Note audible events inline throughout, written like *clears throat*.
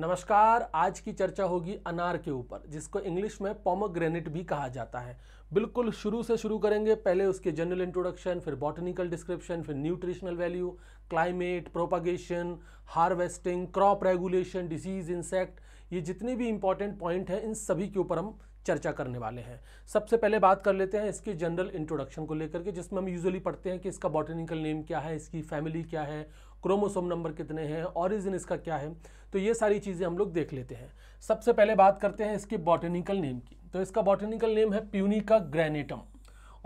नमस्कार आज की चर्चा होगी अनार के ऊपर जिसको इंग्लिश में पोमोग्रेनेट भी कहा जाता है बिल्कुल शुरू से शुरू करेंगे पहले उसके जनरल इंट्रोडक्शन फिर बॉटनिकल डिस्क्रिप्शन फिर nutritional value climate propagation harvesting crop regulation disease insect ये जितने भी इंपॉर्टेंट पॉइंट हैं इन सभी के ऊपर हम चर्चा करने वाले हैं सबसे पहले बात कर लेते हैं इसके जनरल इंट्रोडक्शन को लेकर के जिसमें हम यूजुअली पढ़ते हैं कि इसका बॉटनिकल नेम क्या है इसकी फैमिली क्या है क्रोमोसोम नंबर कितने हैं ऑरिजिन इसका क्या है तो ये सारी चीज़ें हम लोग देख लेते हैं सबसे पहले बात करते हैं इसके बॉटनिकल नेम की तो इसका बॉटनिकल नेम है प्यूनिका ग्रेनेटम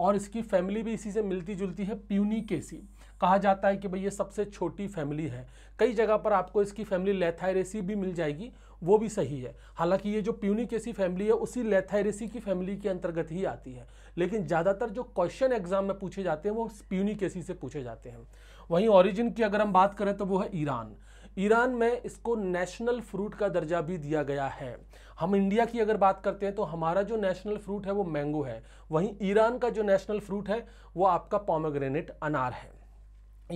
और इसकी फैमिली भी इसी से मिलती जुलती है प्यूनिकेसी कहा जाता है कि भाई ये सबसे छोटी फैमिली है कई जगह पर आपको इसकी फैमिली लेथायरेसी भी मिल जाएगी वो भी सही है हालांकि ये जो प्यूनिकेसी फैमिली है उसी लेथायरेसी की फैमिली के अंतर्गत ही आती है लेकिन ज़्यादातर जो क्वेश्चन एग्जाम में पूछे जाते हैं वो प्यूनिकेसी से पूछे जाते हैं वहीं ऑरिजिन की अगर हम बात करें तो वो है ईरान ईरान में इसको नेशनल फ्रूट का दर्जा भी दिया गया है हम इंडिया की अगर बात करते हैं तो हमारा जो नेशनल फ्रूट है वो मैंगो है वहीं ईरान का जो नेशनल फ्रूट है वो आपका पॉमोग्रेनेट अनार है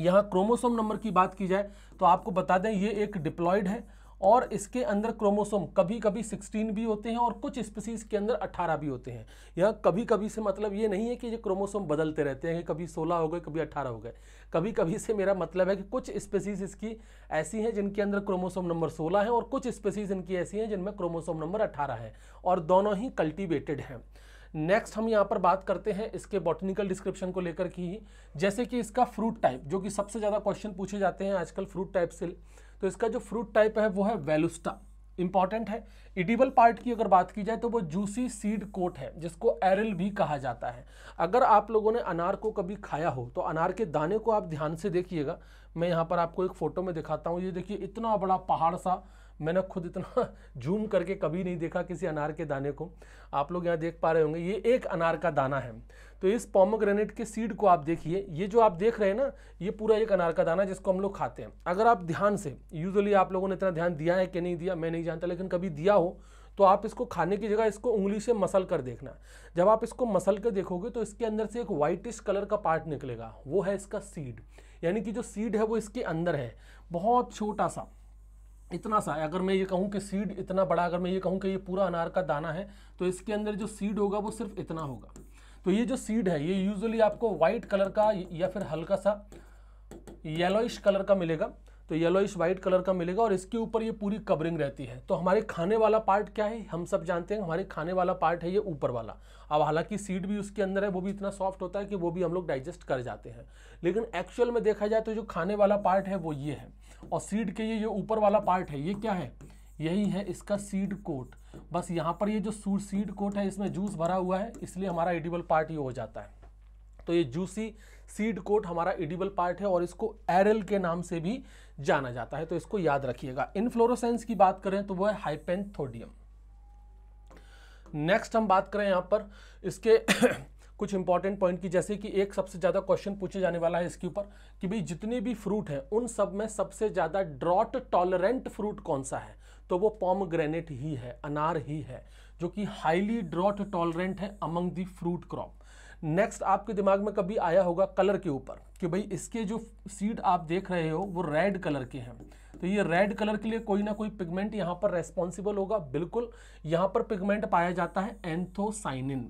यहाँ क्रोमोसोम नंबर की बात की जाए तो आपको बता दें ये एक डिप्लॉयड है और इसके अंदर क्रोमोसोम कभी कभी 16 भी होते हैं और कुछ स्पीसीज के अंदर 18 भी होते हैं यह कभी कभी से मतलब ये नहीं है कि ये क्रोमोसोम बदलते रहते हैं कि कभी 16 हो गए कभी 18 हो गए कभी कभी से मेरा मतलब है कि कुछ स्पीसीज इसकी ऐसी हैं जिनके अंदर क्रोमोसोम नंबर 16 है और कुछ स्पीसीज इनकी ऐसी हैं जिनमें क्रोमोसोम नंबर अट्ठारह है और दोनों ही कल्टिवेटेड हैं नेक्स्ट हम यहाँ पर बात करते हैं इसके बॉटनिकल डिस्क्रिप्शन को लेकर की जैसे कि इसका फ्रूट टाइप जो कि सबसे ज़्यादा क्वेश्चन पूछे जाते हैं आजकल फ्रूट टाइप से तो इसका जो फ्रूट टाइप है वो है वेलुस्टा इंपॉर्टेंट है इडिबल पार्ट की अगर बात की जाए तो वो जूसी सीड कोट है जिसको एरल भी कहा जाता है अगर आप लोगों ने अनार को कभी खाया हो तो अनार के दाने को आप ध्यान से देखिएगा मैं यहाँ पर आपको एक फ़ोटो में दिखाता हूँ ये देखिए इतना बड़ा पहाड़ सा मैंने खुद इतना जूम *laughs* करके कभी नहीं देखा किसी अनार के दाने को आप लोग यहाँ देख पा रहे होंगे ये एक अनार का दाना है तो इस पोमोग्रेनेट के सीड को आप देखिए ये जो आप देख रहे हैं ना ये पूरा एक अनार का दाना जिसको हम लोग खाते हैं अगर आप ध्यान से यूजली आप लोगों ने इतना ध्यान दिया है कि नहीं दिया मैं नहीं जानता लेकिन कभी दिया हो तो आप इसको खाने की जगह इसको उंगली से मसल कर देखना जब आप इसको मसल कर देखोगे तो इसके अंदर से एक वाइटिश कलर का पार्ट निकलेगा वो है इसका सीड यानी कि जो सीड है वो इसके अंदर है बहुत छोटा सा इतना सा अगर मैं ये कहूँ कि सीड इतना बड़ा अगर मैं ये कहूँ कि ये पूरा अनार का दाना है तो इसके अंदर जो सीड होगा वो सिर्फ इतना होगा तो ये जो सीड है ये यूजुअली आपको वाइट कलर का या फिर हल्का सा येलोइश कलर का मिलेगा तो येलो इस वाइट कलर का मिलेगा और इसके ऊपर ये पूरी कवरिंग रहती है तो हमारे खाने वाला पार्ट क्या है हम सब जानते हैं हमारे खाने वाला पार्ट है ये ऊपर वाला अब हालांकि सीड भी उसके अंदर है वो भी इतना सॉफ्ट होता है कि वो भी हम लोग डाइजेस्ट कर जाते हैं लेकिन एक्चुअल में देखा जाए तो जो खाने वाला पार्ट है वो ये है और सीड के ये जो ऊपर वाला पार्ट है ये क्या है यही है इसका सीड कोट बस यहाँ पर ये जो सीड कोट है इसमें जूस भरा हुआ है इसलिए हमारा एडिबल पार्ट ये हो जाता है तो ये जूसी सीड कोट हमारा एडिबल पार्ट है और इसको एरल के नाम से भी जाना जाता है तो इसको याद रखिएगा इनफ्लोरोसेंस की बात करें तो वो है हाइपेंथोडियम नेक्स्ट हम बात करें यहाँ पर इसके *coughs* कुछ इंपॉर्टेंट पॉइंट की जैसे कि एक सबसे ज़्यादा क्वेश्चन पूछे जाने वाला है इसके ऊपर कि भाई जितने भी फ्रूट हैं उन सब में सबसे ज़्यादा ड्रॉट टॉलरेंट फ्रूट कौन सा है तो वो पॉम ग्रेनेट ही है अनार ही है जो कि हाईली ड्रॉट टॉलरेंट है among the fruit crop next आपके दिमाग में कभी आया होगा कलर के ऊपर कि भाई इसके जो सीड आप देख रहे हो वो रेड कलर के हैं तो ये रेड कलर के लिए कोई ना कोई पिगमेंट यहाँ पर रेस्पॉन्सिबल होगा बिल्कुल यहाँ पर पिगमेंट पाया जाता है एंथोसाइनिन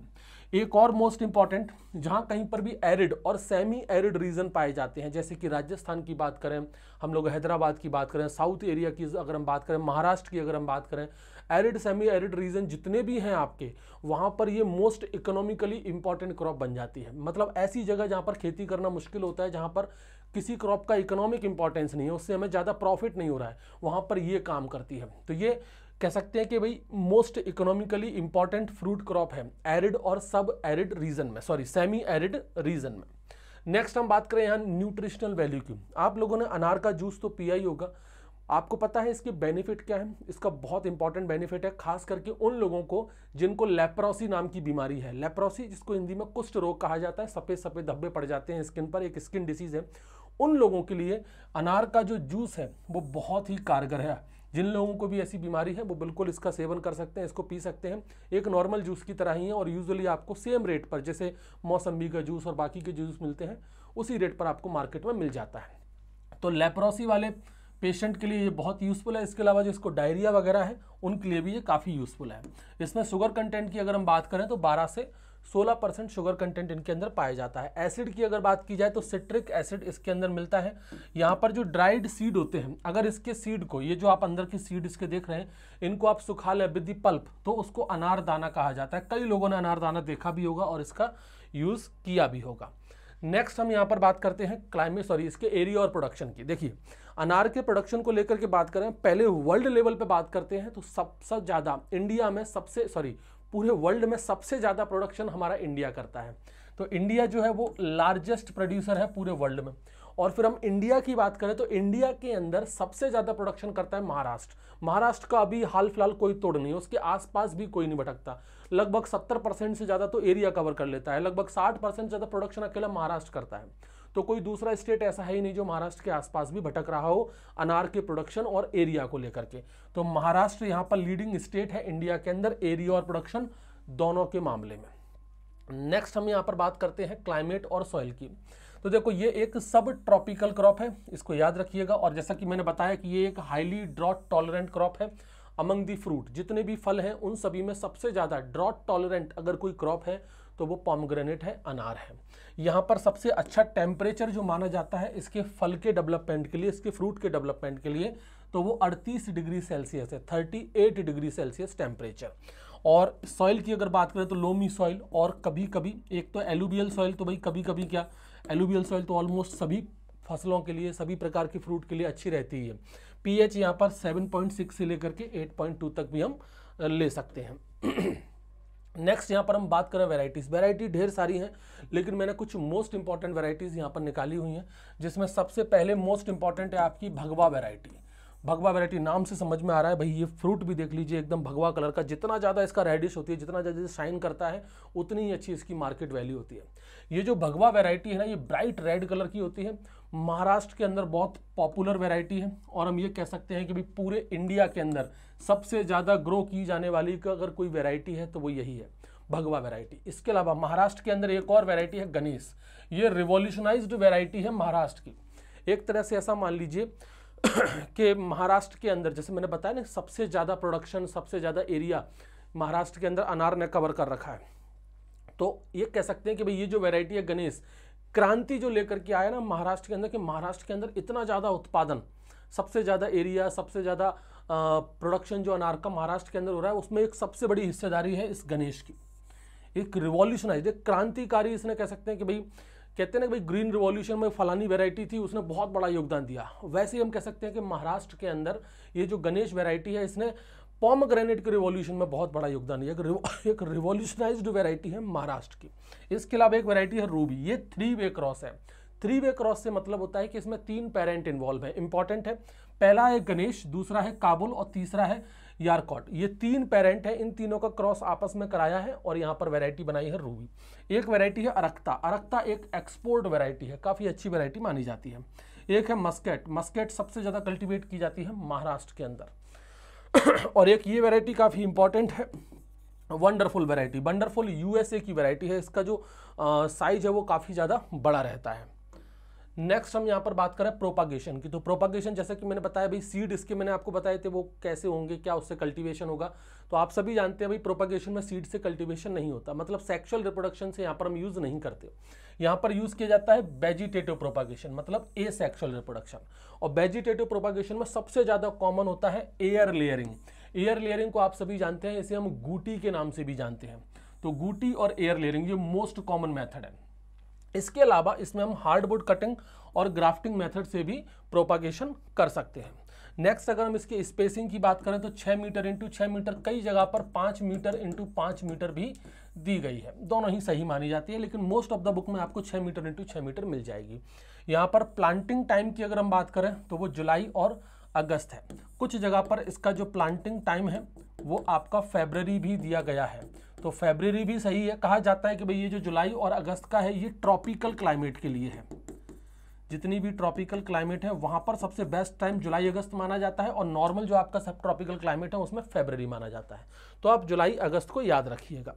एक और मोस्ट इंपॉर्टेंट जहाँ कहीं पर भी एरिड और सेमी एरिड रीजन पाए जाते हैं जैसे कि राजस्थान की बात करें हम लोग हैदराबाद की बात करें साउथ एरिया की अगर हम बात करें महाराष्ट्र की अगर हम बात करें एरिड सेमी एरिड रीजन जितने भी हैं आपके वहाँ पर ये मोस्ट इकोनॉमिकली इंपॉर्टेंट क्रॉप बन जाती है मतलब ऐसी जगह जहाँ पर खेती करना मुश्किल होता है जहाँ पर किसी क्रॉप का इकोनॉमिक इंपॉर्टेंस नहीं है उससे हमें ज़्यादा प्रॉफिट नहीं हो रहा है वहाँ पर ये काम करती है तो ये कह सकते हैं कि भाई most economically important fruit crop है एरिड और सब एरिड रीजन में सॉरी सेमी एरिड रीजन में नेक्स्ट हम बात करें यहाँ न्यूट्रिशनल वैल्यू की आप लोगों ने अनार का जूस तो पिया ही होगा आपको पता है इसके बेनिफिट क्या है इसका बहुत इंपॉर्टेंट बेनिफिट है खास करके उन लोगों को जिनको लेप्रोसी नाम की बीमारी है लेप्रोसी जिसको हिंदी में कुष्ठ रोग कहा जाता है सफ़ेद सफ़ेद धब्बे पड़ जाते हैं स्किन पर एक स्किन डिसीज़ है उन लोगों के लिए अनार का जो जूस है वो बहुत ही कारगर है जिन लोगों को भी ऐसी बीमारी है वो बिल्कुल इसका सेवन कर सकते हैं इसको पी सकते हैं एक नॉर्मल जूस की तरह ही है और यूजुअली आपको सेम रेट पर जैसे मौसम्बी का जूस और बाकी के जूस मिलते हैं उसी रेट पर आपको मार्केट में मिल जाता है तो लेप्रोसी वाले पेशेंट के लिए ये बहुत यूज़फुल है इसके अलावा जिसको डायरिया वगैरह है उनके लिए भी ये काफ़ी यूज़फुल है इसमें शुगर कंटेंट की अगर हम बात करें तो 12 से सोलह परसेंट शुगर कंटेंट इनके अंदर पाया जाता है एसिड की अगर बात की जाए तो सिट्रिक एसिड इसके अंदर मिलता है यहाँ पर जो ड्राइड सीड होते हैं अगर इसके सीड को ये जो आप अंदर की सीड इसके देख रहे हैं इनको आप सुखा लें विद पल्प तो उसको अनारदाना कहा जाता है कई लोगों ने अनारदाना देखा भी होगा और इसका यूज़ किया भी होगा नेक्स्ट हम यहाँ पर बात करते हैं क्लाइमेट सॉरी इसके एरिया और प्रोडक्शन की देखिए अनार के प्रोडक्शन को लेकर के बात करें पहले वर्ल्ड लेवल पे बात करते हैं तो सबसे सब ज़्यादा इंडिया में सबसे सॉरी पूरे वर्ल्ड में सबसे ज़्यादा प्रोडक्शन हमारा इंडिया करता है तो इंडिया जो है वो लार्जेस्ट प्रोड्यूसर है पूरे वर्ल्ड में और फिर हम इंडिया की बात करें तो इंडिया के अंदर सबसे ज़्यादा प्रोडक्शन करता है महाराष्ट्र महाराष्ट्र का अभी हाल फिलहाल कोई तोड़ नहीं है उसके आसपास भी कोई नहीं भटकता लगभग सत्तर परसेंट से ज़्यादा तो एरिया कवर कर लेता है लगभग साठ परसेंट ज़्यादा प्रोडक्शन अकेला महाराष्ट्र करता है तो कोई दूसरा स्टेट ऐसा है ही नहीं जो महाराष्ट्र के आसपास भी भटक रहा हो अनार के प्रोडक्शन और एरिया को लेकर के तो महाराष्ट्र यहाँ पर लीडिंग स्टेट है इंडिया के अंदर एरिया और प्रोडक्शन दोनों के मामले में नेक्स्ट हम यहाँ पर बात करते हैं क्लाइमेट और सॉइल की तो देखो ये एक सब ट्रॉपिकल क्रॉप है इसको याद रखिएगा और जैसा कि मैंने बताया कि ये एक हाईली ड्रॉट टॉलरेंट क्रॉप है अमंग दी फ्रूट जितने भी फल हैं उन सभी में सबसे ज़्यादा ड्रॉट टॉलरेंट अगर कोई क्रॉप है तो वो पॉमग्रेनेट है अनार है यहाँ पर सबसे अच्छा टेम्परेचर जो माना जाता है इसके फल के डेवलपमेंट के लिए इसके फ्रूट के डेवलपमेंट के लिए तो वो 38 डिग्री सेल्सियस है 38 डिग्री सेल्सियस टेम्परेचर और सॉइल की अगर बात करें तो लोमी सॉइल और कभी कभी एक तो एलुबियल सॉइल तो भाई कभी कभी क्या एलुवियल सॉइल तो ऑलमोस्ट सभी फसलों के लिए सभी प्रकार के फ्रूट के लिए अच्छी रहती है पीएच यहाँ पर 7.6 से लेकर के 8.2 तक भी हम ले सकते हैं नेक्स्ट *clears throat* यहाँ पर हम बात करें वेराइटीज़ वेराइटी ढेर सारी हैं लेकिन मैंने कुछ मोस्ट इंपॉर्टेंट वेराइटीज़ यहाँ पर निकाली हुई हैं जिसमें सबसे पहले मोस्ट इंपॉर्टेंट है आपकी भगवा वेराइटी भगवा वैरायटी नाम से समझ में आ रहा है भाई ये फ्रूट भी देख लीजिए एकदम भगवा कलर का जितना ज़्यादा इसका रेडिश होती है जितना ज़्यादा शाइन करता है उतनी ही अच्छी इसकी मार्केट वैल्यू होती है ये जो भगवा वैरायटी है ना ये ब्राइट रेड कलर की होती है महाराष्ट्र के अंदर बहुत पॉपुलर वैरायटी है और हम ये कह सकते हैं कि भाई पूरे इंडिया के अंदर सबसे ज़्यादा ग्रो की जाने वाली का अगर कोई वेरायटी है तो वो यही है भगवा वैरायटी इसके अलावा महाराष्ट्र के अंदर एक और वैरायटी है गणेश ये रिवोल्यूशनाइज वैरायटी है महाराष्ट्र की एक तरह से ऐसा मान लीजिए *coughs* के महाराष्ट्र के अंदर जैसे मैंने बताया ना सबसे ज़्यादा प्रोडक्शन सबसे ज़्यादा एरिया महाराष्ट्र के अंदर अनार ने कवर कर रखा है तो ये कह सकते हैं कि भाई ये जो वेराइटी है गणेश क्रांति जो लेकर के आया ना महाराष्ट्र के अंदर कि महाराष्ट्र के अंदर इतना ज़्यादा उत्पादन सबसे ज़्यादा एरिया सबसे ज़्यादा प्रोडक्शन जो अनार का महाराष्ट्र के अंदर हो रहा है उसमें एक सबसे बड़ी हिस्सेदारी है इस गणेश की एक रिवॉल्यूशन एक क्रांतिकारी इसने कह सकते हैं कि भाई कहते हैं ना भाई ग्रीन रिवॉल्यूशन में फलानी वेराइटी थी उसने बहुत बड़ा योगदान दिया वैसे ही हम कह सकते हैं कि महाराष्ट्र के अंदर ये जो गणेश वेरायटी है इसने पॉम ग्रेनेट के रिवॉल्यूशन में बहुत बड़ा योगदान दिया एक *laughs* रिवॉल्यूशनाइज वेरायटी है महाराष्ट्र की इसके अलावा एक वेरायटी है रूबी ये थ्री वे क्रॉस है थ्री वे क्रॉस से मतलब होता है कि इसमें तीन पेरेंट इन्वॉल्व है इंपॉर्टेंट है पहला है गणेश दूसरा है काबुल और तीसरा है यारकॉट ये तीन पेरेंट है इन तीनों का क्रॉस आपस में कराया है और यहाँ पर वेराइटी बनाई है रूबी एक वैरायटी है अरक्ता अरक्ता एक एक्सपोर्ट वैरायटी है काफ़ी अच्छी वैरायटी मानी जाती है एक है मस्केट मस्केट सबसे ज़्यादा कल्टिवेट की जाती है महाराष्ट्र के अंदर *clears throat* और एक ये वेराइटी काफ़ी इंपॉर्टेंट है वंडरफुल वेराइटी वंडरफुल यूएसए की वेरायटी है इसका जो साइज है वो काफ़ी ज़्यादा बड़ा रहता है नेक्स्ट हम यहाँ पर बात करें प्रोपागेशन की तो प्रोपागेशन जैसे कि मैंने बताया भाई सीड इसके मैंने आपको बताए थे वो कैसे होंगे क्या उससे कल्टीवेशन होगा तो आप सभी जानते हैं भाई प्रोपागेशन में सीड से कल्टीवेशन नहीं होता मतलब सेक्शुअल रिप्रोडक्शन से यहाँ पर हम यूज़ नहीं करते यहाँ पर यूज़ किया जाता है वेजिटेटिव प्रोपागेशन मतलब ए सेक्शुअल रिप्रोडक्शन और वेजिटेटिव प्रोपागेशन में सबसे ज़्यादा कॉमन होता है एयर लेयरिंग एयर लेयरिंग को आप सभी जानते हैं इसे हम गूटी के नाम से भी जानते हैं तो गूटी और एयर लेयरिंग ये मोस्ट कॉमन मैथड है इसके अलावा इसमें हम हार्डवुड कटिंग और ग्राफ्टिंग मेथड से भी प्रोपागेशन कर सकते हैं नेक्स्ट अगर हम इसके स्पेसिंग की बात करें तो 6 मीटर इंटू छः मीटर कई जगह पर 5 मीटर इंटू पाँच मीटर भी दी गई है दोनों ही सही मानी जाती है लेकिन मोस्ट ऑफ द बुक में आपको 6 मीटर इंटू छः मीटर मिल जाएगी यहाँ पर प्लांटिंग टाइम की अगर हम बात करें तो वो जुलाई और अगस्त है कुछ जगह पर इसका जो प्लांटिंग टाइम है वो आपका फेबररी भी दिया गया है तो फेबररी भी सही है कहा जाता है कि भाई ये जो जुलाई और अगस्त का है ये ट्रॉपिकल क्लाइमेट के लिए है जितनी भी ट्रॉपिकल क्लाइमेट है वहाँ पर सबसे बेस्ट टाइम जुलाई अगस्त माना जाता है और नॉर्मल जो आपका सब ट्रॉपिकल क्लाइमेट है उसमें फेबररी माना जाता है तो आप जुलाई अगस्त को याद रखिएगा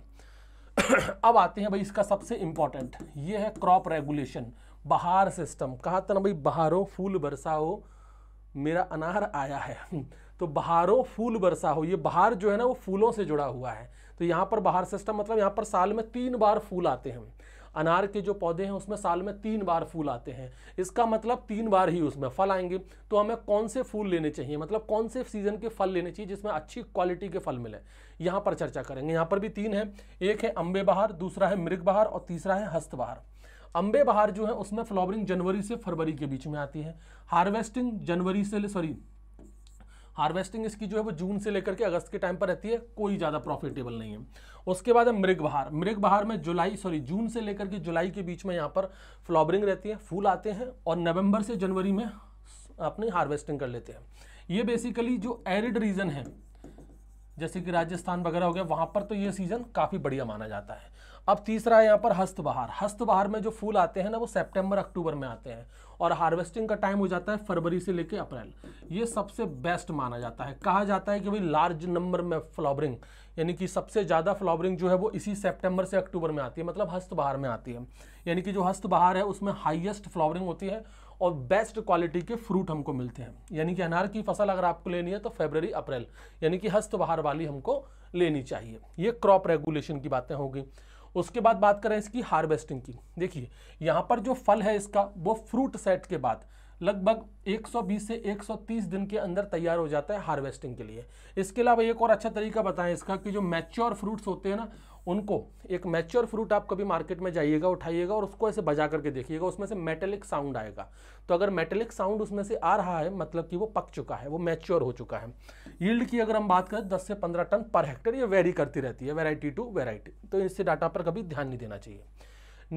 *clears throat* अब आते हैं भाई इसका सबसे इम्पॉर्टेंट ये है क्रॉप रेगुलेशन बहार सिस्टम कहा था ना भाई बहारो फूल बरसाओ मेरा अनार आया है तो बहारों फूल बरसा हो ये बहार जो है ना वो फूलों से जुड़ा हुआ है तो यहाँ पर बहार सिस्टम मतलब यहाँ पर साल में तीन बार फूल आते हैं अनार के जो पौधे हैं उसमें साल में तीन बार फूल आते हैं इसका मतलब तीन बार ही उसमें फल आएंगे तो हमें कौन से फूल लेने चाहिए मतलब कौन से सीजन के फल लेने चाहिए जिसमें अच्छी क्वालिटी के फल मिले यहाँ पर चर्चा करेंगे यहाँ पर भी तीन है एक है अम्बे बहार दूसरा है मृग बहार और तीसरा है हस्त बहार अम्बे बहार जो है उसमें फ्लावरिंग जनवरी से फरवरी के बीच में आती है हार्वेस्टिंग जनवरी से सॉरी हार्वेस्टिंग इसकी जो है वो जून से लेकर के अगस्त के टाइम पर रहती है कोई ज़्यादा प्रॉफिटेबल नहीं है उसके बाद है मृग बहार मृग बहार में जुलाई सॉरी जून से लेकर के जुलाई के बीच में यहाँ पर फ्लॉबरिंग रहती है फूल आते हैं और नवंबर से जनवरी में अपनी हार्वेस्टिंग कर लेते हैं ये बेसिकली जो एरिड रीजन है जैसे कि राजस्थान वगैरह हो गया वहाँ पर तो ये सीज़न काफ़ी बढ़िया माना जाता है अब तीसरा है यहाँ पर हस्त बहार हस्त बहार में जो फूल आते हैं ना वो सितंबर अक्टूबर में आते हैं और हार्वेस्टिंग का टाइम हो जाता है फरवरी से लेकर अप्रैल ये सबसे बेस्ट माना जाता है कहा जाता है कि भाई लार्ज नंबर में फ्लावरिंग यानी कि सबसे ज़्यादा फ्लावरिंग जो है वो इसी सेप्टेम्बर से अक्टूबर में आती है मतलब हस्त बहार में आती है यानी कि जो हस्त बहार है उसमें हाइएस्ट फ्लावरिंग होती है और बेस्ट क्वालिटी के फ्रूट हमको मिलते हैं यानी कि अनार की फसल अगर आपको लेनी है तो फेबररी अप्रैल यानी कि हस्त बहार वाली हमको लेनी चाहिए ये क्रॉप रेगुलेशन की बातें होगी उसके बाद बात करें इसकी हार्वेस्टिंग की देखिए यहाँ पर जो फल है इसका वो फ्रूट सेट के बाद लगभग 120 से 130 दिन के अंदर तैयार हो जाता है हार्वेस्टिंग के लिए इसके अलावा एक और अच्छा तरीका बताएं इसका कि जो मैच्योर फ्रूट्स होते हैं ना उनको एक मैच्योर फ्रूट आप कभी मार्केट में जाइएगा उठाइएगा और उसको ऐसे बजा करके देखिएगा उसमें से मेटेलिक साउंड आएगा तो अगर मेटेलिक साउंड उसमें से आ रहा है मतलब कि वो पक चुका है वो मैच्योर हो चुका है यील्ड की अगर हम बात करें दस से पंद्रह टन पर हेक्टेयर ये वेरी करती रहती है वेराइटी टू वेराइटी तो इससे डाटा पर कभी ध्यान नहीं देना चाहिए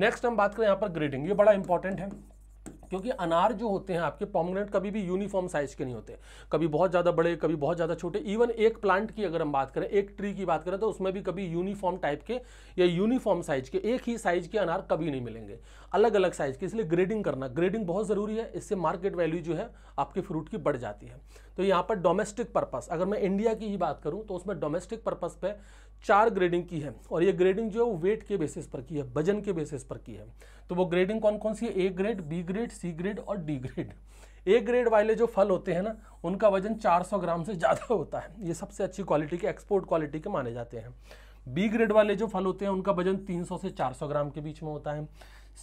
नेक्स्ट हम बात करें यहाँ पर ग्रेडिंग ये बड़ा इंपॉर्टेंट है क्योंकि अनार जो होते हैं आपके पॉमग्रेनेट कभी भी यूनिफॉर्म साइज के नहीं होते कभी बहुत ज़्यादा बड़े कभी बहुत ज़्यादा छोटे इवन एक प्लांट की अगर हम बात करें एक ट्री की बात करें तो उसमें भी कभी यूनिफॉर्म टाइप के या यूनिफॉर्म साइज के एक ही साइज के अनार कभी नहीं मिलेंगे अलग अलग साइज के इसलिए ग्रेडिंग करना ग्रेडिंग बहुत ज़रूरी है इससे मार्केट वैल्यू जो है आपके फ्रूट की बढ़ जाती है तो यहाँ पर डोमेस्टिक पर्पज अगर मैं इंडिया की ही बात करूँ तो उसमें डोमेस्टिक पर्पज़ पर चार ग्रेडिंग की है और ये ग्रेडिंग जो है वो वेट के बेसिस पर की है वजन के बेसिस पर की है तो वो ग्रेडिंग कौन कौन सी है A grade B grade C grade और डी ग्रेड ए ग्रेड वाले जो फल होते हैं ना उनका वजन 400 ग्राम से ज़्यादा होता है ये सबसे अच्छी क्वालिटी के एक्सपोर्ट क्वालिटी के माने जाते हैं बी ग्रेड वाले जो फल होते हैं उनका वजन 300 से 400 ग्राम के बीच में होता है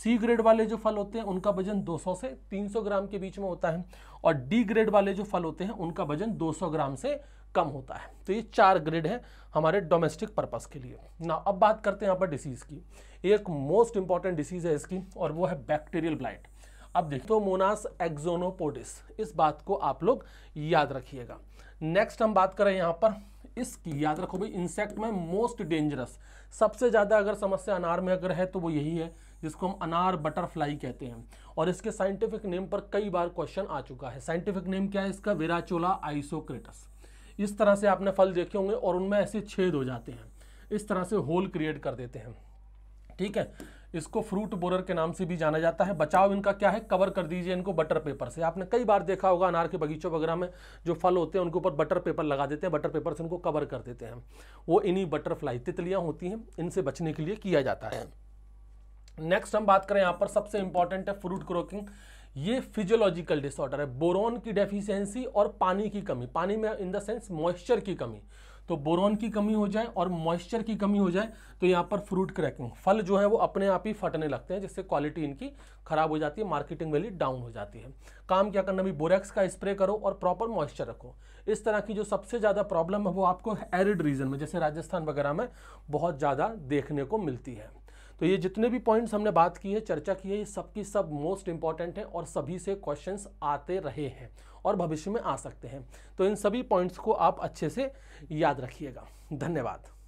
सी ग्रेड वाले जो फल होते हैं उनका वजन 200 से 300 ग्राम के बीच में होता है और डी ग्रेड वाले जो फल होते हैं उनका वजन 200 ग्राम से कम होता है तो ये चार ग्रेड है हमारे डोमेस्टिक पर्पस के लिए ना अब बात करते हैं यहाँ पर डिसीज़ की एक मोस्ट इंपॉर्टेंट डिसीज़ है इसकी और वो है बैक्टीरियल ब्लाइट अब देखो तो मोनास एक्जोनोपोडिस इस बात को आप लोग याद रखिएगा नेक्स्ट हम बात करें यहाँ पर इसकी याद रखो भाई इंसेक्ट में मोस्ट डेंजरस सबसे ज़्यादा अगर समस्या अनार में अगर है तो वो यही है जिसको हम अनार बटरफ्लाई कहते हैं और इसके साइंटिफिक नेम पर कई बार क्वेश्चन आ चुका है साइंटिफिक नेम क्या है इसका विराचोला आइसोक्रेटस इस तरह से आपने फल देखे होंगे और उनमें ऐसे छेद हो जाते हैं इस तरह से होल क्रिएट कर देते हैं ठीक है इसको फ्रूट बोरर के नाम से भी जाना जाता है बचाव इनका क्या है कवर कर दीजिए इनको बटर पेपर से आपने कई बार देखा होगा अनार के बगीचों वगैरह में जो फल होते हैं उनके ऊपर बटर पेपर लगा देते हैं बटर पेपर से उनको कवर कर देते हैं वो इन्हीं बटरफ्लाई तितलियाँ होती हैं इनसे बचने के लिए किया जाता है नेक्स्ट हम बात करें यहाँ पर सबसे इंपॉर्टेंट है फ्रूट क्रोकिंग ये फिजियोलॉजिकल डिसऑर्डर है बोरॉन की डेफिशिएंसी और पानी की कमी पानी में इन द सेंस मॉइस्चर की कमी तो बोरॉन की कमी हो जाए और मॉइस्चर की कमी हो जाए तो यहाँ पर फ्रूट क्रैकिंग फल जो है वो अपने आप ही फटने लगते हैं जिससे क्वालिटी इनकी खराब हो जाती है मार्केटिंग वैल्यू डाउन हो जाती है काम क्या करना भी बोरेक्स का स्प्रे करो और प्रॉपर मॉइस्चर रखो इस तरह की जो सबसे ज़्यादा प्रॉब्लम है वो आपको एरिड रीजन में जैसे राजस्थान वगैरह में बहुत ज़्यादा देखने को मिलती है तो ये जितने भी पॉइंट्स हमने बात की है चर्चा की है ये सबकी सब मोस्ट इंपॉर्टेंट है और सभी से क्वेश्चंस आते रहे हैं और भविष्य में आ सकते हैं तो इन सभी पॉइंट्स को आप अच्छे से याद रखिएगा धन्यवाद